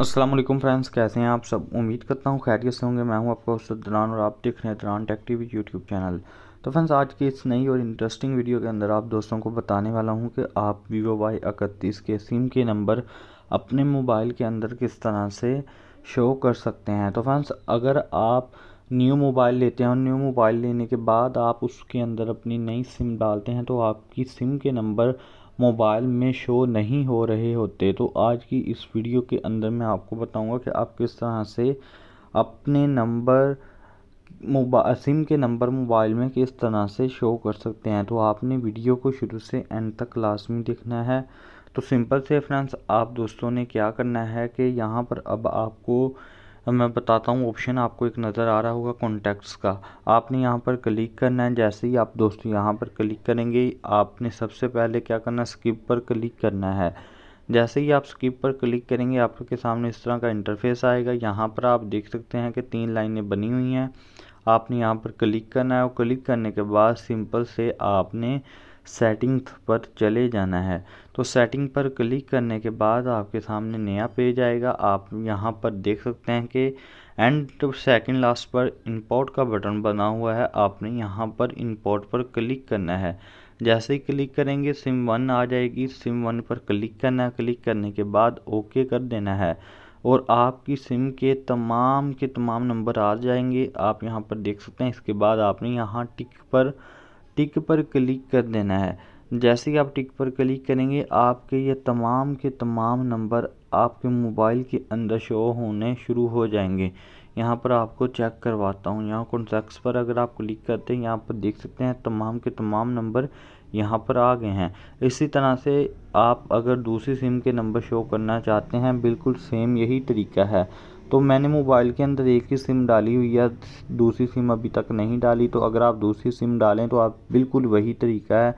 Aslam friends कैसे हैं आप सब उम्मीद करता हूँ खैरियत से होंगे मैं हूँ आपका उसद दौरान और आप देख रहे हैं दौरान टेक यूट्यूब चैनल तो फ्रेंड्स आज की इस नई और इंटरेस्टिंग वीडियो के अंदर आप दोस्तों को बताने वाला हूँ कि आप वीवो वाई इकतीस के सिम के नंबर अपने मोबाइल के अंदर किस तरह से शो कर सकते हैं तो फ्रेंड्स अगर आप न्यू मोबाइल लेते हैं और न्यू मोबाइल लेने के बाद आप उसके अंदर अपनी नई सिम डालते हैं तो आपकी सिम के नंबर मोबाइल में शो नहीं हो रहे होते तो आज की इस वीडियो के अंदर मैं आपको बताऊंगा कि आप किस तरह से अपने नंबर मोबाइल सिम के नंबर मोबाइल में किस तरह से शो कर सकते हैं तो आपने वीडियो को शुरू से एंड तक में देखना है तो सिंपल से फ्रेंड्स आप दोस्तों ने क्या करना है कि यहाँ पर अब आपको मैं बताता हूँ ऑप्शन आपको एक नज़र आ रहा होगा कॉन्टैक्ट्स का आपने यहाँ पर क्लिक करना है जैसे ही आप दोस्तों यहाँ पर क्लिक करेंगे आपने सबसे पहले क्या करना है स्किप पर क्लिक करना है जैसे ही आप स्किप पर क्लिक करेंगे आपके सामने इस तरह का इंटरफेस आएगा यहाँ पर आप देख सकते हैं कि तीन लाइनें बनी हुई हैं आपने यहाँ पर क्लिक करना है और क्लिक करने के बाद सिंपल से आपने सेटिंग पर चले जाना है तो सेटिंग पर क्लिक करने के बाद आपके सामने नया पेज आएगा आप यहाँ पर देख सकते हैं कि एंड टू सेकंड लास्ट पर इंपोर्ट का बटन बना हुआ है आपने यहाँ पर इंपोर्ट पर क्लिक करना है जैसे ही क्लिक करेंगे सिम वन आ जाएगी सिम वन पर क्लिक करना है क्लिक करने के बाद ओके कर देना है और आपकी सिम के तमाम के तमाम नंबर आ जाएंगे आप यहाँ पर देख सकते हैं इसके बाद आपने यहाँ टिक पर टिक पर क्लिक कर देना है जैसे ही आप टिक पर क्लिक करेंगे आपके ये तमाम के तमाम नंबर आपके मोबाइल के अंदर शो होने शुरू हो जाएंगे यहाँ पर आपको चेक करवाता हूँ यहाँ कॉन्टैक्ट्स पर अगर आप क्लिक करते हैं यहाँ पर देख सकते हैं तमाम के तमाम नंबर यहाँ पर आ गए हैं इसी तरह से आप अगर दूसरी सिम के नंबर शो करना चाहते हैं बिल्कुल सेम यही तरीका है तो मैंने मोबाइल के अंदर एक ही सिम डाली हुई है दूसरी सिम अभी तक नहीं डाली तो अगर आप दूसरी सिम डालें तो आप बिल्कुल वही तरीका है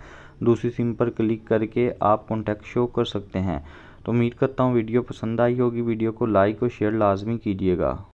दूसरी सिम पर क्लिक करके आप कॉन्टैक्ट शो कर सकते हैं तो उम्मीद करता हूँ वीडियो पसंद आई होगी वीडियो को लाइक और शेयर लाजमी कीजिएगा